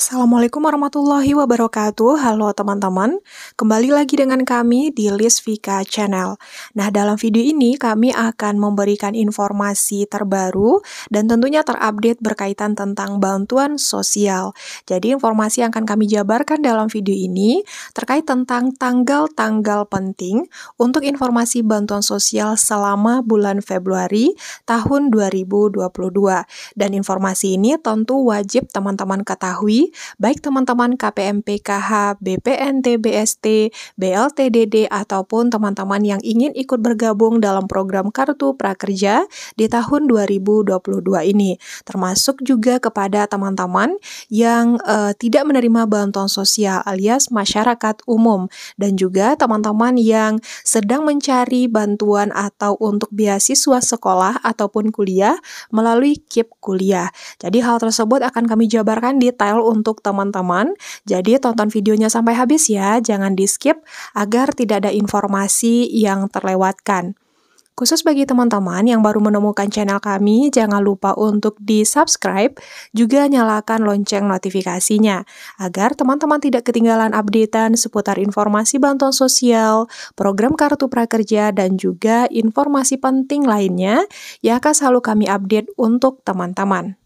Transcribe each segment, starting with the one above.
Assalamualaikum warahmatullahi wabarakatuh. Halo teman-teman, kembali lagi dengan kami di List Vika Channel. Nah, dalam video ini kami akan memberikan informasi terbaru dan tentunya terupdate berkaitan tentang bantuan sosial. Jadi, informasi yang akan kami jabarkan dalam video ini terkait tentang tanggal-tanggal penting untuk informasi bantuan sosial selama bulan Februari tahun 2022. Dan informasi ini tentu wajib teman-teman ketahui baik teman-teman KPM PKH, BPNT, BST, BLTDD, ataupun teman-teman yang ingin ikut bergabung dalam program Kartu Prakerja di tahun 2022 ini. Termasuk juga kepada teman-teman yang uh, tidak menerima bantuan sosial alias masyarakat umum. Dan juga teman-teman yang sedang mencari bantuan atau untuk beasiswa sekolah ataupun kuliah melalui KIP Kuliah. Jadi hal tersebut akan kami jabarkan detail untuk untuk teman-teman. Jadi tonton videonya sampai habis ya, jangan di-skip agar tidak ada informasi yang terlewatkan. Khusus bagi teman-teman yang baru menemukan channel kami, jangan lupa untuk di-subscribe, juga nyalakan lonceng notifikasinya, agar teman-teman tidak ketinggalan updatean seputar informasi bantuan sosial, program kartu prakerja, dan juga informasi penting lainnya yang akan selalu kami update untuk teman-teman.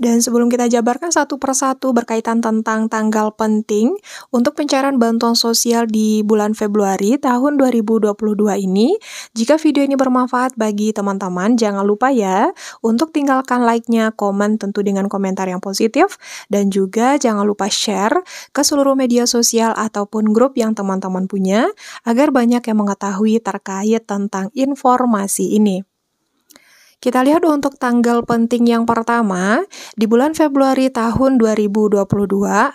Dan sebelum kita jabarkan satu persatu berkaitan tentang tanggal penting untuk pencairan bantuan sosial di bulan Februari tahun 2022 ini, jika video ini bermanfaat bagi teman-teman, jangan lupa ya untuk tinggalkan like-nya, komen tentu dengan komentar yang positif, dan juga jangan lupa share ke seluruh media sosial ataupun grup yang teman-teman punya agar banyak yang mengetahui terkait tentang informasi ini. Kita lihat untuk tanggal penting yang pertama, di bulan Februari tahun 2022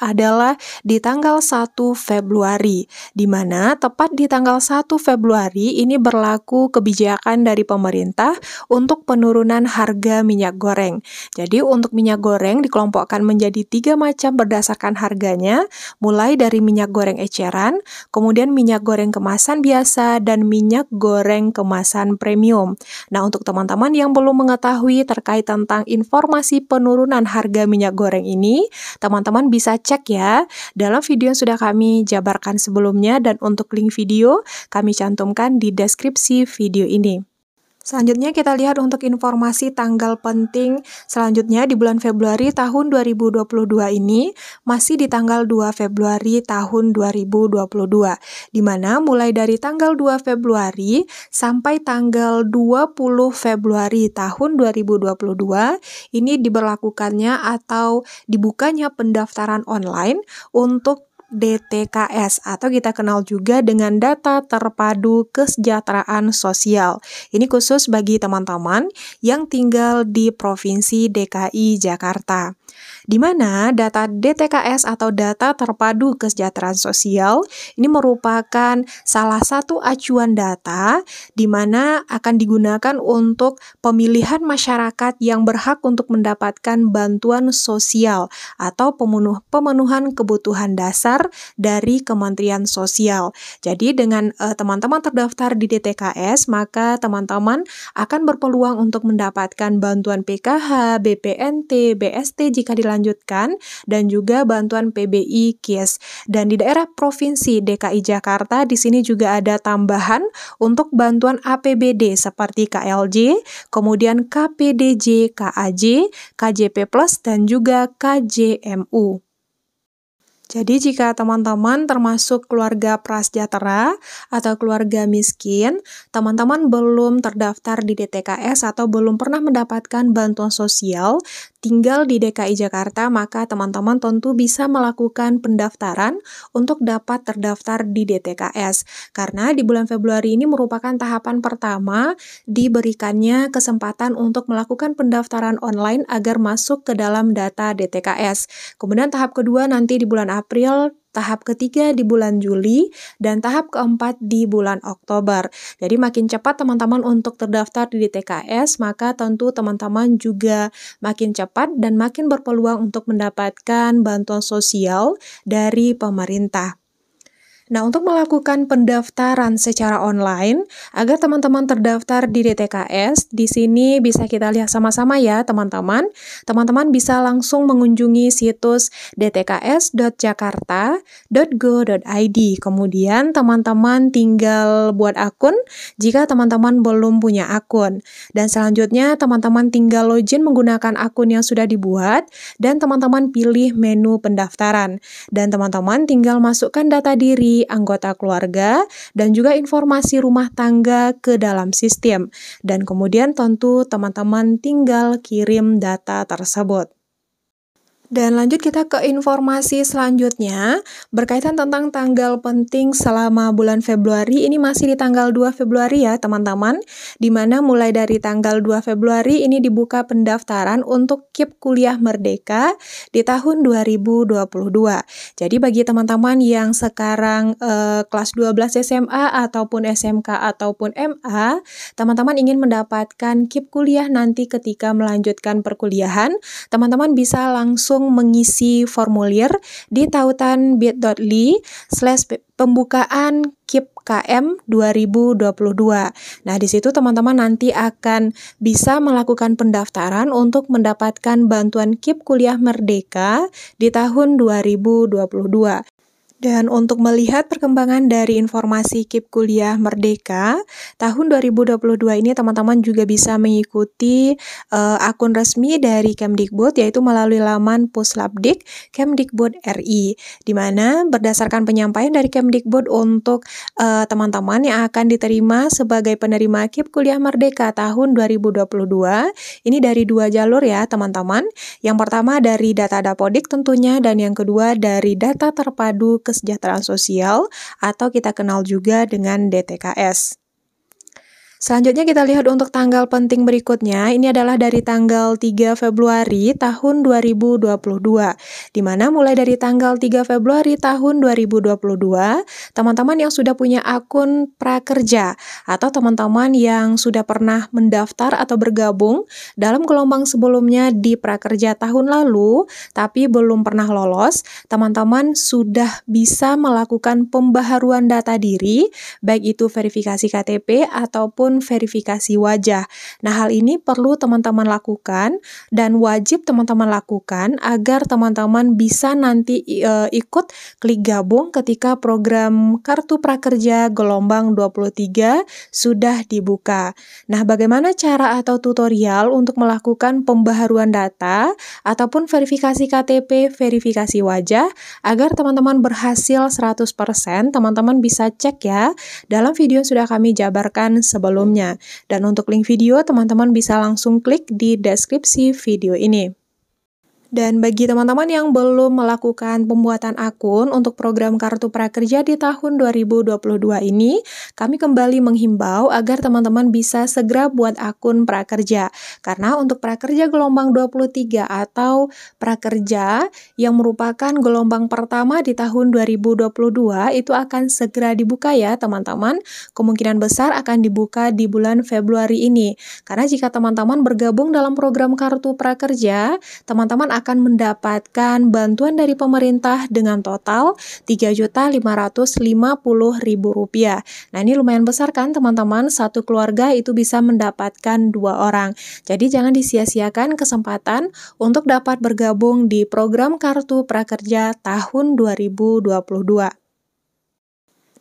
adalah di tanggal 1 Februari, di mana tepat di tanggal 1 Februari ini berlaku kebijakan dari pemerintah untuk penurunan harga minyak goreng. Jadi untuk minyak goreng dikelompokkan menjadi tiga macam berdasarkan harganya, mulai dari minyak goreng eceran, kemudian minyak goreng kemasan biasa, dan minyak goreng kemasan premium. Nah untuk teman-teman yang belum mengetahui terkait tentang informasi penurunan harga minyak goreng ini, teman-teman bisa cek ya dalam video yang sudah kami jabarkan sebelumnya dan untuk link video kami cantumkan di deskripsi video ini. Selanjutnya kita lihat untuk informasi tanggal penting selanjutnya di bulan Februari tahun 2022 ini masih di tanggal 2 Februari tahun 2022 di mana mulai dari tanggal 2 Februari sampai tanggal 20 Februari tahun 2022 ini diberlakukannya atau dibukanya pendaftaran online untuk DTKS atau kita kenal juga dengan data terpadu kesejahteraan sosial. Ini khusus bagi teman-teman yang tinggal di Provinsi DKI Jakarta di mana data DTKS atau data terpadu kesejahteraan sosial ini merupakan salah satu acuan data di mana akan digunakan untuk pemilihan masyarakat yang berhak untuk mendapatkan bantuan sosial atau pemenuh pemenuhan kebutuhan dasar dari Kementerian Sosial. Jadi dengan eh, teman-teman eh, terdaftar di DTKS, maka teman-teman akan berpeluang untuk mendapatkan bantuan PKH, BPNT, BST jika dilakukan dilanjutkan dan juga bantuan PBI KIS Dan di daerah provinsi DKI Jakarta di sini juga ada tambahan untuk bantuan APBD seperti KLJ, kemudian KPDJ, KAJ, KJP Plus dan juga KJMU. Jadi jika teman-teman termasuk keluarga prasejahtera atau keluarga miskin, teman-teman belum terdaftar di DTKS atau belum pernah mendapatkan bantuan sosial, tinggal di DKI Jakarta, maka teman-teman tentu bisa melakukan pendaftaran untuk dapat terdaftar di DTKS. Karena di bulan Februari ini merupakan tahapan pertama diberikannya kesempatan untuk melakukan pendaftaran online agar masuk ke dalam data DTKS. Kemudian tahap kedua nanti di bulan April, tahap ketiga di bulan Juli, dan tahap keempat di bulan Oktober. Jadi makin cepat teman-teman untuk terdaftar di TKS, maka tentu teman-teman juga makin cepat dan makin berpeluang untuk mendapatkan bantuan sosial dari pemerintah. Nah, untuk melakukan pendaftaran secara online agar teman-teman terdaftar di DTKS, di sini bisa kita lihat sama-sama ya, teman-teman. Teman-teman bisa langsung mengunjungi situs dtks.jakarta.go.id. Kemudian teman-teman tinggal buat akun jika teman-teman belum punya akun. Dan selanjutnya teman-teman tinggal login menggunakan akun yang sudah dibuat dan teman-teman pilih menu pendaftaran. Dan teman-teman tinggal masukkan data diri anggota keluarga dan juga informasi rumah tangga ke dalam sistem. Dan kemudian tentu teman-teman tinggal kirim data tersebut. Dan lanjut kita ke informasi selanjutnya berkaitan tentang tanggal penting selama bulan Februari. Ini masih di tanggal 2 Februari ya teman-teman, dimana mulai dari tanggal 2 Februari ini dibuka pendaftaran untuk KIP Kuliah Merdeka di tahun 2022. Jadi bagi teman-teman yang sekarang eh, kelas 12 SMA ataupun SMK ataupun MA, teman-teman ingin mendapatkan KIP Kuliah nanti ketika melanjutkan perkuliahan, teman-teman bisa langsung langsung mengisi formulir di tautan bit.ly slash pembukaan KIP km 2022. Nah, di situ teman-teman nanti akan bisa melakukan pendaftaran untuk mendapatkan bantuan KIP Kuliah Merdeka di tahun 2022. Dan untuk melihat perkembangan dari informasi KIP Kuliah Merdeka tahun 2022 ini teman-teman juga bisa mengikuti uh, akun resmi dari Kemdikbud yaitu melalui laman Puslabdik Kemdikbud RI di mana berdasarkan penyampaian dari Kemdikbud untuk eh, teman-teman yang akan diterima sebagai penerima KIP Kuliah Merdeka tahun 2022 ini dari dua jalur ya teman-teman. Yang pertama dari data Dapodik tentunya dan yang kedua dari data terpadu ke kesejahteraan sosial atau kita kenal juga dengan DTKS. Selanjutnya kita lihat untuk tanggal penting berikutnya. Ini adalah dari tanggal 3 Februari tahun 2022. dimana mulai dari tanggal 3 Februari tahun 2022, teman-teman yang sudah punya akun prakerja atau teman-teman yang sudah pernah mendaftar atau bergabung dalam gelombang sebelumnya di prakerja tahun lalu tapi belum pernah lolos, teman-teman sudah bisa melakukan pembaharuan data diri baik itu verifikasi KTP ataupun maupun verifikasi wajah. Nah, hal ini perlu teman-teman lakukan dan wajib teman-teman lakukan agar teman-teman bisa nanti e, ikut klik gabung ketika program Kartu Prakerja gelombang 23 sudah dibuka. Nah, bagaimana cara atau tutorial untuk melakukan pembaharuan data ataupun verifikasi KTP, verifikasi wajah agar teman-teman berhasil 100%, teman-teman bisa cek ya dalam video yang sudah kami jabarkan sebelum sebelumnya. Dan untuk link video, teman-teman bisa langsung klik di deskripsi video ini. Dan bagi teman-teman yang belum melakukan pembuatan akun untuk program Kartu Prakerja di tahun 2022 ini, kami kembali menghimbau agar teman-teman bisa segera buat akun prakerja. Karena untuk prakerja gelombang 23 atau prakerja yang merupakan gelombang pertama di tahun 2022 itu akan segera dibuka ya teman-teman. Kemungkinan besar akan dibuka di bulan Februari ini. Karena jika teman-teman bergabung dalam program Kartu Prakerja, teman-teman akan akan mendapatkan bantuan dari pemerintah dengan total Rp3.550.000. Nah, ini lumayan besar kan teman-teman? Satu keluarga itu bisa mendapatkan dua orang. Jadi jangan disia-siakan kesempatan untuk dapat bergabung di program Kartu Prakerja tahun 2022.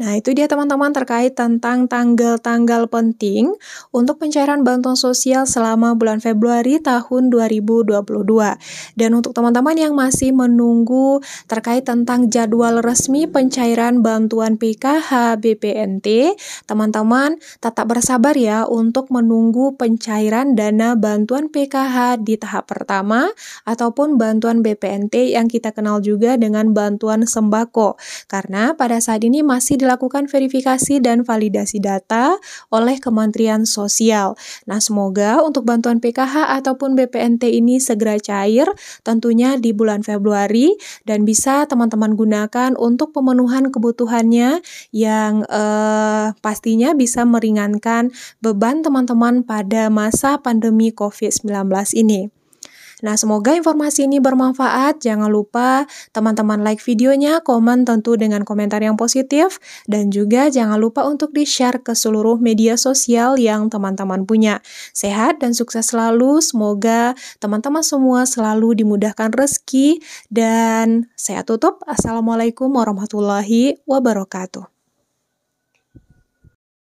Nah, itu dia teman-teman terkait tentang tanggal-tanggal penting untuk pencairan bantuan sosial selama bulan Februari tahun 2022. Dan untuk teman-teman yang masih menunggu terkait tentang jadwal resmi pencairan bantuan PKH BPNT, teman-teman tetap bersabar ya untuk menunggu pencairan dana bantuan PKH di tahap pertama ataupun bantuan BPNT yang kita kenal juga dengan bantuan sembako. Karena pada saat ini masih dilakukan dilakukan verifikasi dan validasi data oleh Kementerian Sosial. Nah, semoga untuk bantuan PKH ataupun BPNT ini segera cair, tentunya di bulan Februari, dan bisa teman-teman gunakan untuk pemenuhan kebutuhannya yang eh, pastinya bisa meringankan beban teman-teman pada masa pandemi COVID-19 ini. Nah, semoga informasi ini bermanfaat. Jangan lupa teman-teman like videonya, komen tentu dengan komentar yang positif, dan juga jangan lupa untuk di-share ke seluruh media sosial yang teman-teman punya. Sehat dan sukses selalu. Semoga teman-teman semua selalu dimudahkan rezeki dan saya tutup. Assalamualaikum warahmatullahi wabarakatuh.